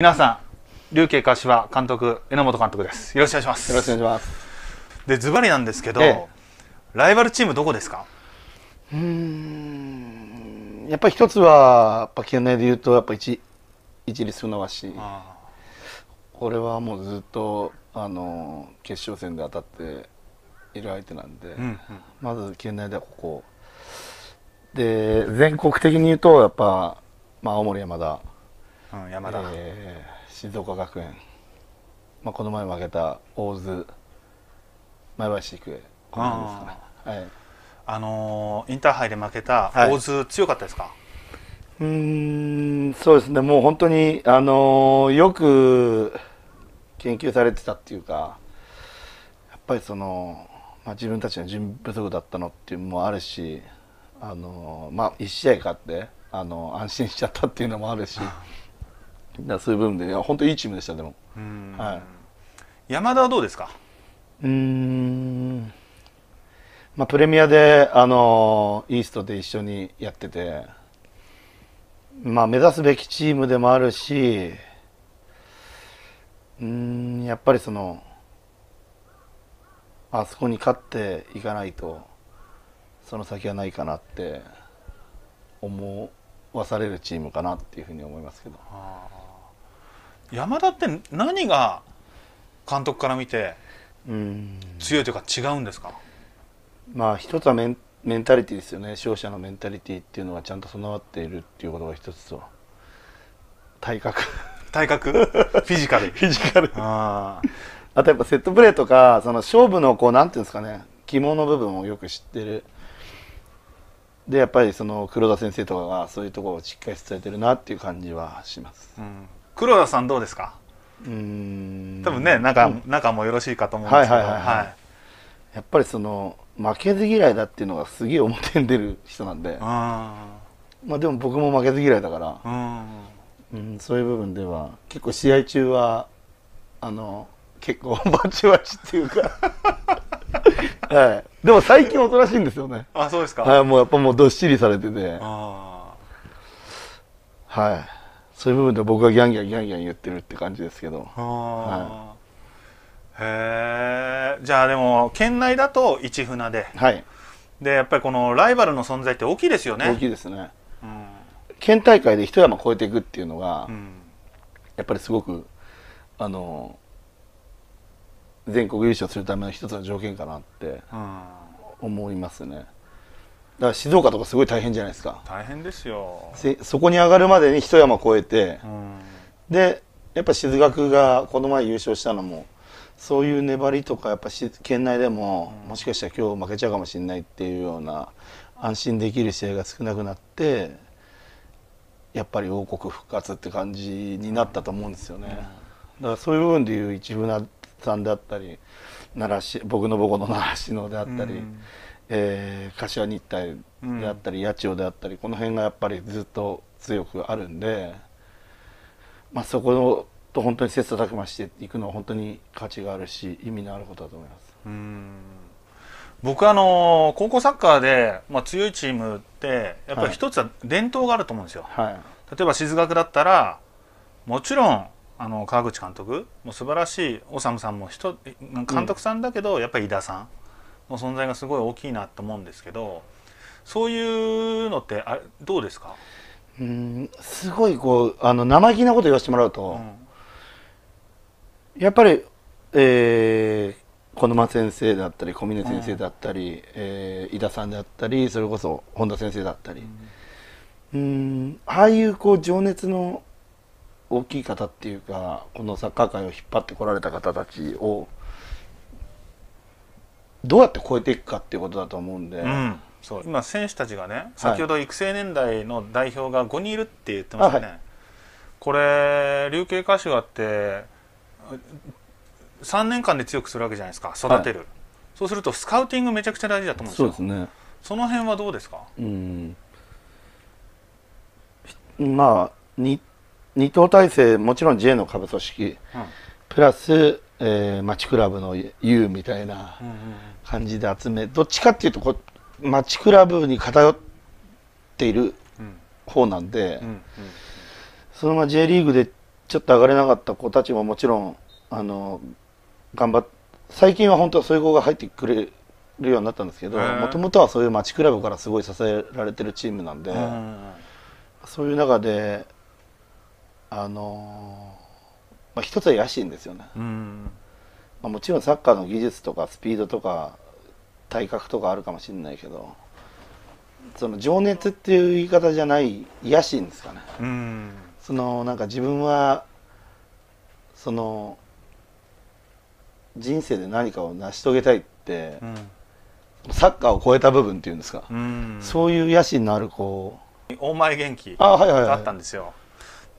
皆さん、龍慶柏監督、榎本監督です。よろしくお願いします。よろしくお願いします。で、ズバリなんですけど、ええ、ライバルチームどこですか。うん、やっぱり一つは、やっぱ県年で言うと、やっぱ一、一立船橋。これはもうずっと、あの、決勝戦で当たっている相手なんで、うんうん、まず県内ではここ。で、全国的に言うと、やっぱ、まあ、青森山田。うん、山田、えー、静岡学園、まあ、この前負けた大津前橋育英この辺ですかね、はい、あのー、インターハイで負けた大津、はい、強かったですかうんそうですねもう本当にあのー、よく研究されてたっていうかやっぱりその、まあ、自分たちの準備不足だったのっていうのもあるしあのー、まあ1試合勝ってあの安心しちゃったっていうのもあるしだそういう部分で、ね、本当いいチームでしたでも、はい、山田はどうですかうんまあ、プレミアで、あのイーストで一緒にやってて、まあ、目指すべきチームでもあるしうんやっぱりそのあそこに勝っていかないとその先はないかなって思わされるチームかなっていうふうに思いますけど。山田って何が監督から見て強いというか違うんですかまあ一つはメンメンタリティですよね勝者のメンタリティっていうのがちゃんと備わっているっていうことが一つと体格体格 フィジカルフィジカルああとやっぱセットプレーとかその勝負のこうなんていうんですかね肝の部分をよく知ってるでやっぱりその黒田先生とかがそういうところをしっかり伝えてるなっていう感じはします、うん黒田さんどうですかうん多分ね仲,、仲もよろしいかと思うんですけどやっぱりその負けず嫌いだっていうのがすげえ表に出る人なんでまあでも僕も負けず嫌いだからうん、そういう部分では結構試合中はあの結構バチバチっていうか はい、でも最近おとなしいんですよねあそうですかはいもうやっぱもうどっしりされててはいそういう部分で僕がギャンギャンギャンギャン言ってるって感じですけど。はい、へえじゃあでも県内だと市船で、はい、でやっぱりこのライバルの存在って大きいですよね大きいですね、うん、県大会で一山越えていくっていうのが、うん、やっぱりすごくあの全国優勝するための一つの条件かなって思いますね、うんから静岡とかすごい大変じゃないですか大変ですよそこに上がるまでに一山越えて、うん、でやっぱ静学がこの前優勝したのもそういう粘りとかやっぱ県内でも、もしかしたら今日負けちゃうかもしれないっていうような安心できる試合が少なくなってやっぱり王国復活って感じになったと思うんですよね。うん、だからそういう部分でいう一船さんであったり奈良市僕の母校の奈良市のであったり。うんえー、柏日体であったり、八千代であったりこの辺がやっぱりずっと強くあるんで、まあ、そこと本当に切磋琢磨していくのは本当に価値があるし意味のあることだと思います。うん僕あの高校サッカーで、まあ、強いチームってやっぱり一つは伝統があると思うんですよ。はい、例えば静学だったらもちろんあの川口監督も素晴らしい修さんも人監督さんだけど、うん、やっぱり井田さん、の存在がすごい大きいなと思うんですけどそういうのってあどうですかうんすごいこうあの生意気なこと言わせてもらうと、うん、やっぱり、えー、小沼先生だったり小峰先生だったり、うん、えー、井田さんだったりそれこそ本田先生だったり、うん、ん、ああいうこう情熱の大きい方っていうかこのサッカー界を引っ張ってこられた方たちをどうやって超えていくかっていうことだと思うんで、うんそう今選手たちがね先ほど育成年代の代表が5人いるって言ってましたね、はい、これ琉球歌手があって3年間で強くするわけじゃないですか育てる、はい、そうするとスカウティングめちゃくちゃ大事だと思うんですよそうですねその辺はどうですかうんまあ二等体制もちろん J の下部組織、うん、プラスえー、町クラブの U みたいな感じで集め、どっちかっていうとこ町クラブに偏っている方なんで、そのまま J リーグでちょっと上がれなかった子たちももちろんあの頑張っ最近は本当はそういう子が入ってくれるようになったんですけどもともとはそういう町クラブからすごい支えられてるチームなんで、そういう中であのーまあ、一つは野心ですよね、うんまあ、もちろんサッカーの技術とかスピードとか体格とかあるかもしれないけどその情熱っていう言い方じゃない野心ですかね、うん、そのなんか自分はその人生で何かを成し遂げたいって、うん、サッカーを超えた部分っていうんですか、うん、そういう野心のある子大前元気い、あったんですよ、はい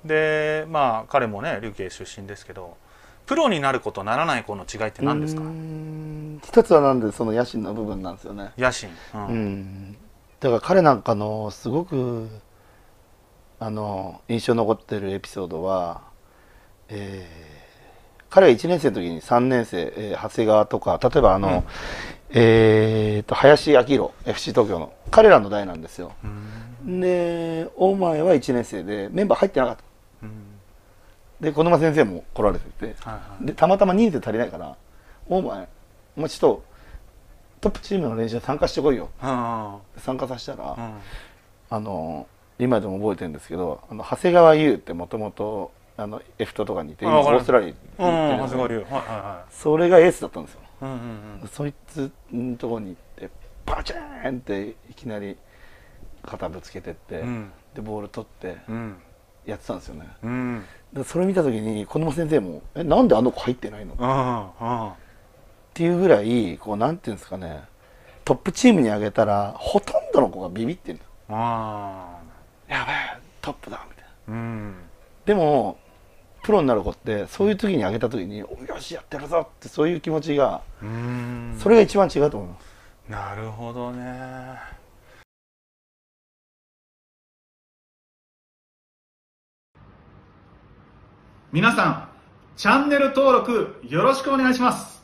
でまあ彼もね琉球出身ですけどプロになることならない子の違いって何ですか一つはなんでその野心の部分なんですよね野心、うん、うん、だから彼なんかのすごくあの印象残ってるエピソードは、えー、彼は1年生の時に3年生、えー、長谷川とか例えばあの、うんえーと、と林明宏 FC 東京の彼らの代なんですよで大前は1年生でメンバー入ってなかったで小沼先生も来られてて、はいはい、でたまたま人数足りないから「お前お前ちょっとトップチームの練習参加してこいよ」参加させたら、あの今でも覚えてるんですけどあの長谷川優ってもともとエフトとかにいてオーストラリアに行ってる、それがエースだったんですよ、うんうんうん、そいつのとこに行ってパチーンっていきなり肩ぶつけてって、うん、でボール取って。うんやってたんですよね、うん、それ見た時に子供先生も「えなんであの子入ってないの?」っていうぐらいこうなんていうんですかねトップチームに上げたらほとんどの子がビビってるあやばいトップだみたいな、うん、でもプロになる子ってそういう時に上げた時に「およしやってるぞ」ってそういう気持ちがそれが一番違うと思いますなるほどね皆さんチャンネル登録よろしくお願いします